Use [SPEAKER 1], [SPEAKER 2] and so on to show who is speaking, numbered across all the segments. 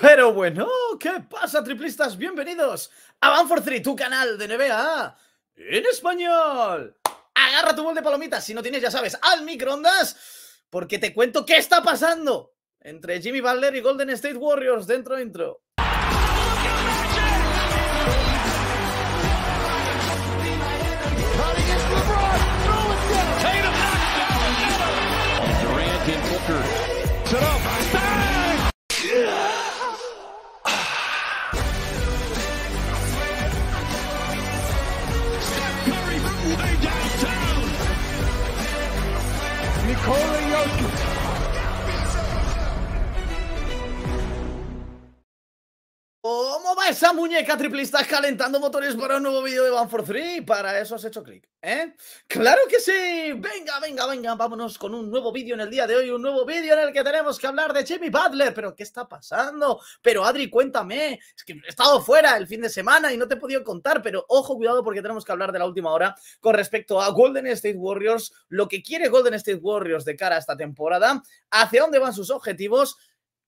[SPEAKER 1] Pero bueno, ¿qué pasa, triplistas? Bienvenidos a Banfor 3, tu canal de NBA en español. Agarra tu bol de palomitas, si no tienes, ya sabes, al microondas, porque te cuento qué está pasando entre Jimmy Butler y Golden State Warriors dentro intro. muñeca estás calentando motores para un nuevo vídeo de One for Three. Para eso has hecho clic, ¿eh? ¡Claro que sí! Venga, venga, venga, vámonos con un nuevo vídeo en el día de hoy. Un nuevo vídeo en el que tenemos que hablar de Jimmy Butler. ¿Pero qué está pasando? Pero Adri, cuéntame. Es que he estado fuera el fin de semana y no te he podido contar, pero ojo, cuidado porque tenemos que hablar de la última hora con respecto a Golden State Warriors, lo que quiere Golden State Warriors de cara a esta temporada, hacia dónde van sus objetivos.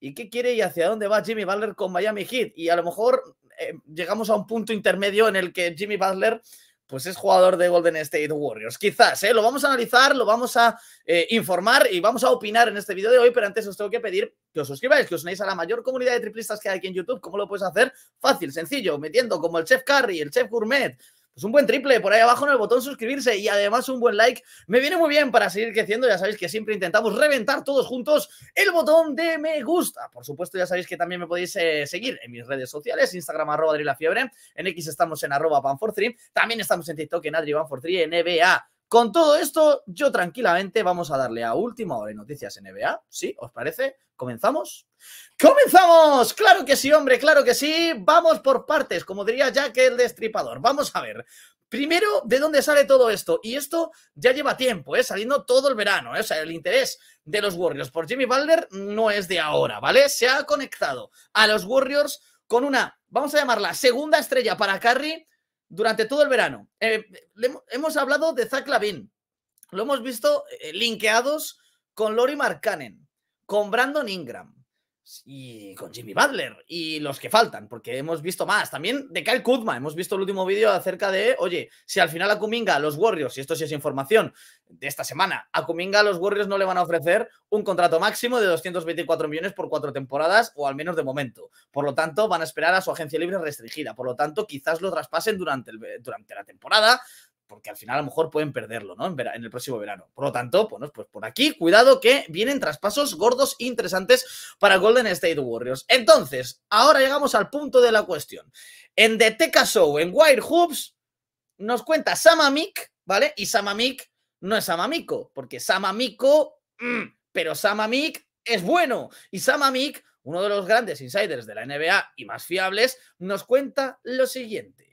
[SPEAKER 1] ¿Y qué quiere y hacia dónde va Jimmy Butler con Miami Heat? Y a lo mejor eh, llegamos a un punto intermedio en el que Jimmy Butler pues es jugador de Golden State Warriors. Quizás, ¿eh? Lo vamos a analizar, lo vamos a eh, informar y vamos a opinar en este vídeo de hoy, pero antes os tengo que pedir que os suscribáis, que os unáis a la mayor comunidad de triplistas que hay aquí en YouTube. ¿Cómo lo puedes hacer? Fácil, sencillo, metiendo como el Chef Curry, el Chef Gourmet, es pues un buen triple por ahí abajo en el botón suscribirse y además un buen like. Me viene muy bien para seguir creciendo. Ya sabéis que siempre intentamos reventar todos juntos el botón de me gusta. Por supuesto, ya sabéis que también me podéis eh, seguir en mis redes sociales, Instagram arroba Adri la Fiebre, en X estamos en arroba three, también estamos en TikTok en Adri en NBA e con todo esto, yo tranquilamente vamos a darle a última hora en noticias NBA. ¿Sí? ¿Os parece? ¿Comenzamos? ¡Comenzamos! ¡Claro que sí, hombre! ¡Claro que sí! Vamos por partes, como diría Jack el destripador. Vamos a ver. Primero, ¿de dónde sale todo esto? Y esto ya lleva tiempo, ¿eh? Saliendo todo el verano, ¿eh? O sea, el interés de los Warriors por Jimmy Balder no es de ahora, ¿vale? Se ha conectado a los Warriors con una, vamos a llamarla, segunda estrella para Curry durante todo el verano. Eh, hemos hablado de Zach Lavin, lo hemos visto eh, linkeados con Lori Markkanen, con Brandon Ingram, y con Jimmy Butler y los que faltan, porque hemos visto más. También de Kyle Kuzma, hemos visto el último vídeo acerca de, oye, si al final a Kuminga, los Warriors, y esto sí es información de esta semana, a Kuminga, los Warriors no le van a ofrecer un contrato máximo de 224 millones por cuatro temporadas, o al menos de momento. Por lo tanto, van a esperar a su agencia libre restringida. Por lo tanto, quizás lo traspasen durante, durante la temporada porque al final a lo mejor pueden perderlo, ¿no? En, el próximo verano. Por lo tanto, bueno, pues por aquí, cuidado que vienen traspasos gordos e interesantes para Golden State Warriors. Entonces, ahora llegamos al punto de la cuestión. En The Teca Show, en Wire Hoops, nos cuenta Samamik, ¿vale? Y Samamik no es Samamico, porque Samamico, mm, pero Samamik es bueno. Y Samamik, uno de los grandes insiders de la NBA y más fiables, nos cuenta lo siguiente.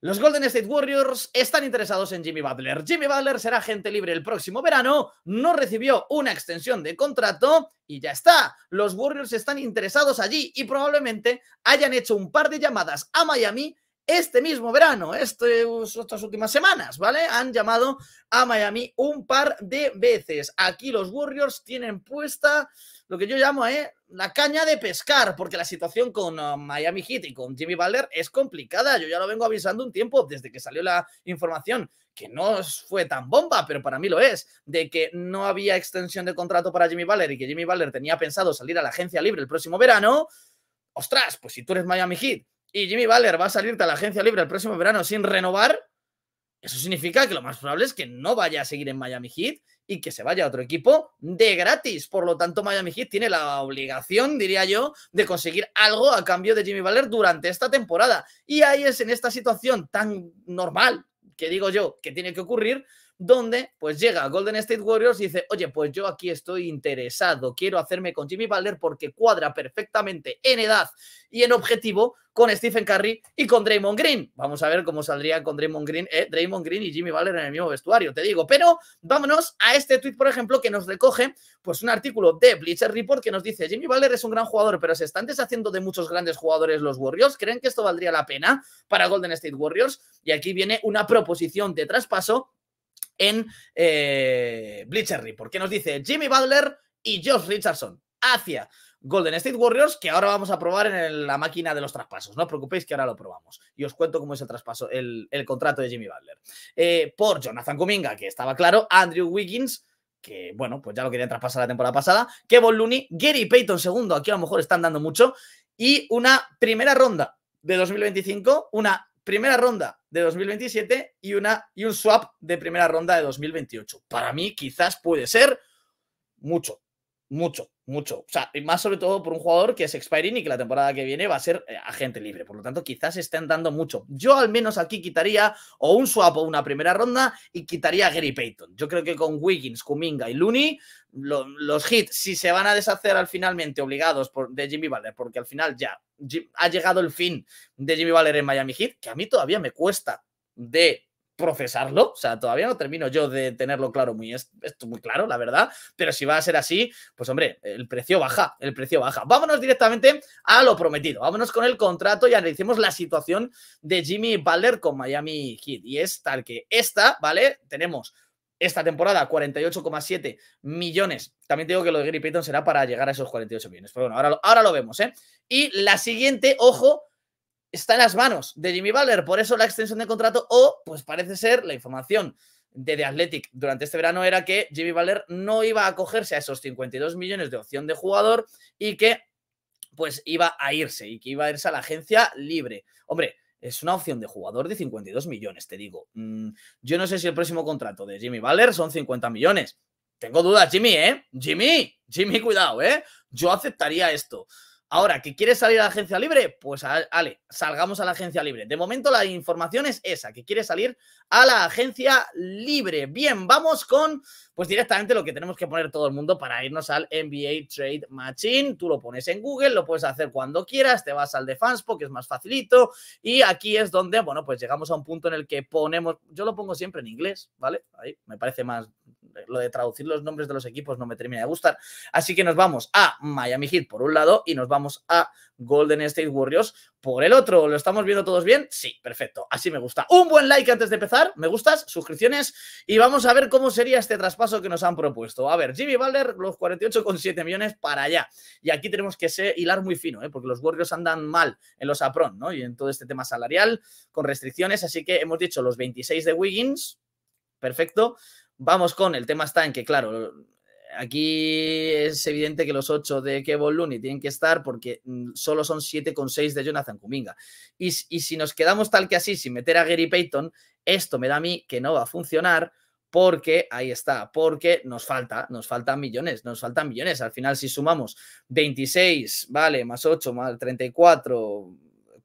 [SPEAKER 1] Los Golden State Warriors están interesados en Jimmy Butler. Jimmy Butler será agente libre el próximo verano, no recibió una extensión de contrato y ya está. Los Warriors están interesados allí y probablemente hayan hecho un par de llamadas a Miami este mismo verano, este, estas últimas semanas, ¿vale? Han llamado a Miami un par de veces. Aquí los Warriors tienen puesta lo que yo llamo ¿eh? la caña de pescar, porque la situación con uh, Miami Heat y con Jimmy Butler es complicada. Yo ya lo vengo avisando un tiempo desde que salió la información que no fue tan bomba, pero para mí lo es, de que no había extensión de contrato para Jimmy Butler y que Jimmy Butler tenía pensado salir a la agencia libre el próximo verano. Ostras, pues si tú eres Miami Heat y Jimmy Valer va a salir de la agencia libre el próximo verano sin renovar, eso significa que lo más probable es que no vaya a seguir en Miami Heat y que se vaya a otro equipo de gratis. Por lo tanto, Miami Heat tiene la obligación, diría yo, de conseguir algo a cambio de Jimmy Valer durante esta temporada. Y ahí es en esta situación tan normal que digo yo que tiene que ocurrir donde pues llega Golden State Warriors y dice, oye, pues yo aquí estoy interesado, quiero hacerme con Jimmy Butler porque cuadra perfectamente en edad y en objetivo con Stephen Curry y con Draymond Green. Vamos a ver cómo saldría con Draymond Green, eh, Draymond Green y Jimmy Butler en el mismo vestuario, te digo. Pero vámonos a este tweet, por ejemplo, que nos recoge pues un artículo de Bleacher Report que nos dice, Jimmy Butler es un gran jugador, pero se están deshaciendo de muchos grandes jugadores los Warriors. ¿Creen que esto valdría la pena para Golden State Warriors? Y aquí viene una proposición de traspaso en eh, Bleacher Report, nos dice Jimmy Butler y Josh Richardson hacia Golden State Warriors, que ahora vamos a probar en la máquina de los traspasos. No os preocupéis que ahora lo probamos. Y os cuento cómo es el traspaso, el, contrato de Jimmy Butler. Eh, por Jonathan Kuminga, que estaba claro, Andrew Wiggins, que bueno, pues ya lo querían traspasar la temporada pasada, Kevin Looney, Gary Payton segundo, aquí a lo mejor están dando mucho, y una primera ronda de 2025, una primera ronda de 2027 y, una, y un swap de primera ronda de 2028. Para mí quizás puede ser mucho mucho, mucho. O sea, y más sobre todo por un jugador que es expiring y que la temporada que viene va a ser eh, agente libre. Por lo tanto, quizás estén dando mucho. Yo al menos aquí quitaría o un swap o una primera ronda y quitaría a Gary Payton. Yo creo que con Wiggins, Kuminga y Looney, los hits, si se van a deshacer al finalmente obligados por, de Jimmy Valer porque al final ya ha llegado el fin de Jimmy Valer en Miami Heat, que a mí todavía me cuesta de procesarlo. O sea, todavía no termino yo de tenerlo claro, muy, esto muy claro, la verdad. Pero si va a ser así, pues hombre, el precio baja, el precio baja. Vámonos directamente a lo prometido. Vámonos con el contrato y analicemos la situación de Jimmy Butler con Miami Heat. Y es tal que esta, ¿vale? Tenemos esta temporada 48,7 millones. También digo que lo de Gary Payton será para llegar a esos 48 millones. Pero bueno, ahora, ahora lo vemos, ¿eh? Y la siguiente, ojo, está en las manos de Jimmy Valer, por eso la extensión de contrato o, pues parece ser, la información de The Athletic durante este verano era que Jimmy Valer no iba a acogerse a esos 52 millones de opción de jugador y que pues iba a irse y que iba a irse a la agencia libre. Hombre, es una opción de jugador de 52 millones, te digo. Mm, yo no sé si el próximo contrato de Jimmy Valer son 50 millones. Tengo dudas, Jimmy, ¿eh? Jimmy, Jimmy, cuidado, ¿eh? Yo aceptaría esto. Ahora, ¿que quieres salir a la agencia libre? Pues ale, salgamos a la agencia libre. De momento la información es esa, que quiere salir a la agencia libre. Bien, vamos con, pues directamente lo que tenemos que poner todo el mundo para irnos al NBA Trade Machine. Tú lo pones en Google, lo puedes hacer cuando quieras, te vas al de Fanspo, que es más facilito. Y aquí es donde, bueno, pues llegamos a un punto en el que ponemos, yo lo pongo siempre en inglés, ¿vale? Ahí me parece más, lo de traducir los nombres de los equipos no me termina de gustar. Así que nos vamos a Miami Heat por un lado y nos vamos a Golden State Warriors por el otro. ¿Lo estamos viendo todos bien? Sí, perfecto. Así me gusta. Un buen like antes de empezar. Me gustas, suscripciones y vamos a ver cómo sería este traspaso que nos han propuesto. A ver, Jimmy Butler, los 48,7 millones para allá. Y aquí tenemos que ser, hilar muy fino, ¿eh? porque los Warriors andan mal en los apron, ¿no? Y en todo este tema salarial, con restricciones. Así que hemos dicho los 26 de Wiggins. Perfecto. Vamos con el tema está en que, claro, aquí es evidente que los 8 de Kevon Looney tienen que estar porque mm, solo son 7,6 de Jonathan Kuminga. Y, y, si nos quedamos tal que así, sin meter a Gary Payton, esto me da a mí que no va a funcionar porque, ahí está, porque nos falta, nos faltan millones, nos faltan millones. Al final, si sumamos 26, vale, más 8, más 34,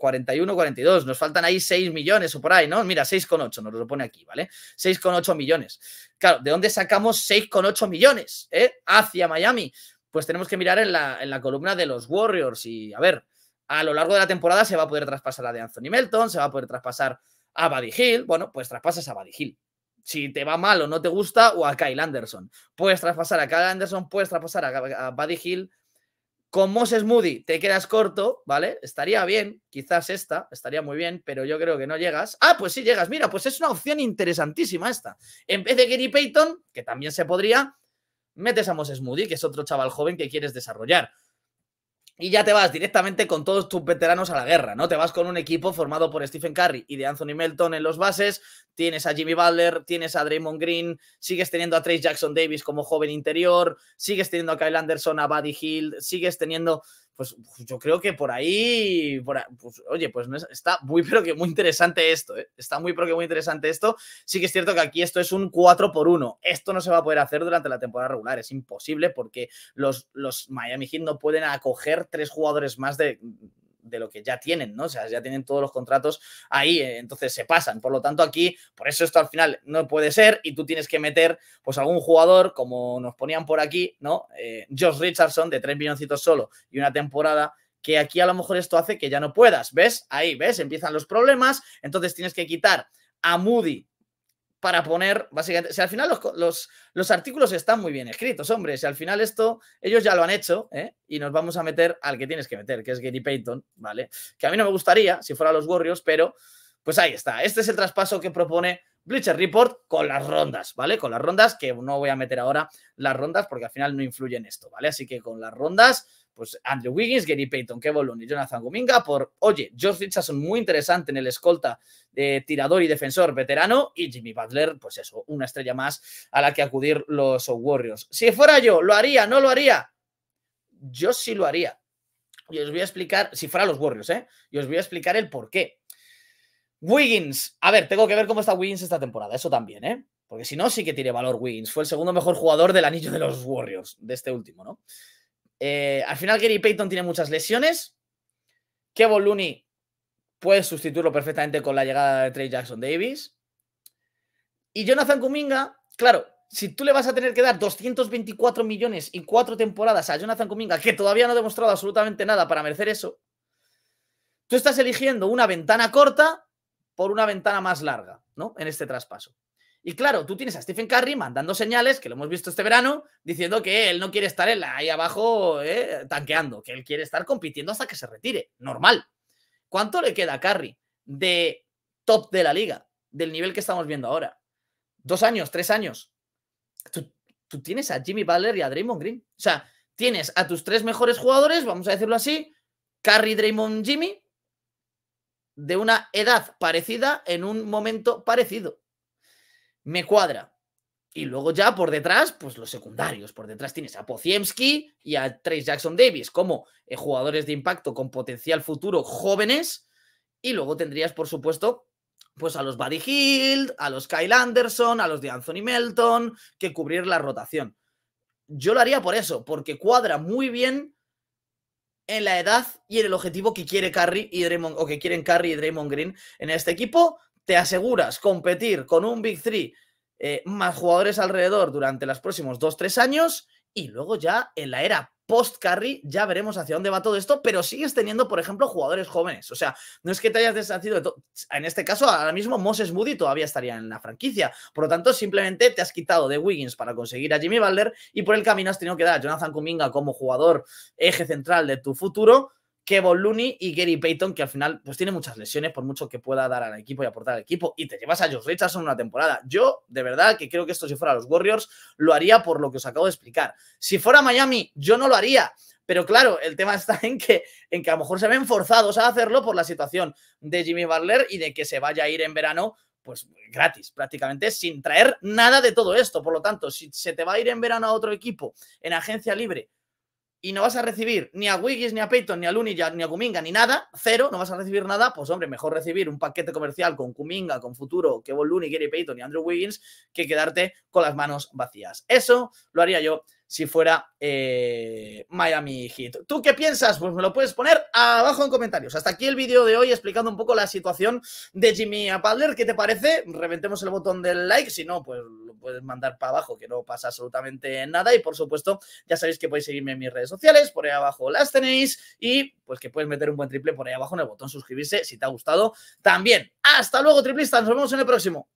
[SPEAKER 1] 41, 42. Nos faltan ahí 6 millones o por ahí, ¿no? Mira, 6,8, nos lo pone aquí, ¿vale? 6,8 millones. Claro, ¿de dónde sacamos 6,8 millones eh? hacia Miami? Pues tenemos que mirar en la, en la columna de los Warriors y a ver, a lo largo de la temporada se va a poder traspasar a de Anthony Melton, se va a poder traspasar a Buddy Hill. Bueno, pues traspasas a Buddy Hill. Si te va mal o no te gusta, o a Kyle Anderson. Puedes traspasar a Kyle Anderson, puedes traspasar a Buddy Hill, con Moses Moody te quedas corto, ¿vale? Estaría bien, quizás esta, estaría muy bien, pero yo creo que no llegas. Ah, pues sí llegas, mira, pues es una opción interesantísima esta. En vez de Gary Payton, que también se podría, metes a Moses Moody, que es otro chaval joven que quieres desarrollar y ya te vas directamente con todos tus veteranos a la guerra, ¿no? Te vas con un equipo formado por Stephen Curry y de Anthony Melton en los bases, tienes a Jimmy Butler, tienes a Draymond Green, sigues teniendo a Trace Jackson Davis como joven interior, sigues teniendo a Kyle Anderson, a Buddy Hill, sigues teniendo pues, pues yo creo que por ahí, pues, oye, pues está muy, pero que muy interesante esto, ¿eh? está muy, pero que muy interesante esto. Sí que es cierto que aquí esto es un 4 por 1. Esto no se va a poder hacer durante la temporada regular, es imposible porque los, los Miami Heat no pueden acoger tres jugadores más de de lo que ya tienen, ¿no? O sea, ya tienen todos los contratos ahí, eh, entonces se pasan. Por lo tanto, aquí, por eso esto al final no puede ser y tú tienes que meter, pues, algún jugador, como nos ponían por aquí, ¿no? Eh, Josh Richardson, de tres milloncitos solo y una temporada, que aquí a lo mejor esto hace que ya no puedas, ¿ves? Ahí, ¿ves? Empiezan los problemas, entonces tienes que quitar a Moody para poner, básicamente, si al final los, los, artículos están muy bien escritos, hombre, si al final esto, ellos ya lo han hecho, ¿eh? y nos vamos a meter al que tienes que meter, que es Gary Payton, ¿vale? Que a mí no me gustaría si fuera los Warriors, pero pues ahí está. Este es el traspaso que propone Bleacher Report con las rondas, ¿vale? Con las rondas, que no voy a meter ahora las rondas porque al final no influyen esto, ¿vale? Así que con las rondas, pues Andrew Wiggins, Gary Payton, Kevin y Jonathan Gominga, por, oye, George Richardson muy interesante en el escolta de tirador y defensor veterano y Jimmy Butler, pues eso, una estrella más a la que acudir los Warriors. Si fuera yo, ¿lo haría? ¿No lo haría? Yo sí lo haría. Y os voy a explicar, si fuera los Warriors, ¿eh? Y os voy a explicar el por qué. Wiggins, a ver, tengo que ver cómo está Wiggins esta temporada, eso también, ¿eh? Porque si no, sí que tiene valor Wiggins. Fue el segundo mejor jugador del anillo de los Warriors, de este último, ¿no? Eh, al final, Gary Payton tiene muchas lesiones. Kevon Looney puede sustituirlo perfectamente con la llegada de Trey Jackson Davis. Y Jonathan Kuminga, claro, si tú le vas a tener que dar 224 millones y cuatro temporadas a Jonathan Kuminga, que todavía no ha demostrado absolutamente nada para merecer eso, tú estás eligiendo una ventana corta por una ventana más larga, ¿no? En este traspaso. Y claro, tú tienes a Stephen Curry mandando señales, que lo hemos visto este verano, diciendo que él no quiere estar ahí abajo eh, tanqueando, que él quiere estar compitiendo hasta que se retire. Normal. ¿Cuánto le queda a Curry de top de la liga, del nivel que estamos viendo ahora? ¿Dos años? ¿Tres años? Tú, tienes a Jimmy Butler y a Draymond Green. O sea, tienes a tus tres mejores jugadores, vamos a decirlo así, Curry, Draymond, Jimmy, de una edad parecida en un momento parecido me cuadra. Y luego ya por detrás, pues los secundarios. Por detrás tienes a Pociemski y a Trace Jackson Davis como eh, jugadores de impacto con potencial futuro jóvenes. Y luego tendrías, por supuesto, pues a los Buddy Hill, a los Kyle Anderson, a los de Anthony Melton, que cubrir la rotación. Yo lo haría por eso, porque cuadra muy bien en la edad y en el objetivo que quiere carrie y Draymond, o que quieren Curry y Draymond Green en este equipo te aseguras competir con un Big Three eh, más jugadores alrededor durante los próximos 2-3 años y luego ya en la era post-carry ya veremos hacia dónde va todo esto, pero sigues teniendo, por ejemplo, jugadores jóvenes. O sea, no es que te hayas deshacido de En este caso, ahora mismo Moses Moody todavía estaría en la franquicia. Por lo tanto, simplemente te has quitado de Wiggins para conseguir a Jimmy Butler y por el camino has tenido que dar a Jonathan Kuminga como jugador eje central de tu futuro Kevon Looney y Gary Payton, que al final pues tiene muchas lesiones, por mucho que pueda dar al equipo y aportar al equipo, y te llevas a Josh Richardson una temporada. Yo, de verdad, que creo que esto si fuera los Warriors, lo haría por lo que os acabo de explicar. Si fuera Miami, yo no lo haría. Pero claro, el tema está en que, en que a lo mejor se ven forzados a hacerlo por la situación de Jimmy Butler y de que se vaya a ir en verano, pues gratis prácticamente, sin traer nada de todo esto. Por lo tanto, si se te va a ir en verano a otro equipo en agencia libre y no vas a recibir ni a Wiggins, ni a Peyton, ni a Luni ni a Kuminga, ni nada, cero, no vas a recibir nada, pues hombre, mejor recibir un paquete comercial con Kuminga, con Futuro, que Kevon Looney, Gary Payton y Andrew Wiggins, que quedarte con las manos vacías. Eso lo haría yo si fuera eh, Miami Heat. ¿Tú qué piensas? Pues me lo puedes poner abajo en comentarios. Hasta aquí el vídeo de hoy explicando un poco la situación de Jimmy Butler. ¿Qué te parece? Reventemos el botón del like. Si no, pues lo puedes mandar para abajo, que no pasa absolutamente nada. Y por supuesto, ya sabéis que podéis seguirme en mis redes sociales. Por ahí abajo las tenéis. Y pues que puedes meter un buen triple por ahí abajo en el botón suscribirse si te ha gustado también. Hasta luego, triplistas. Nos vemos en el próximo.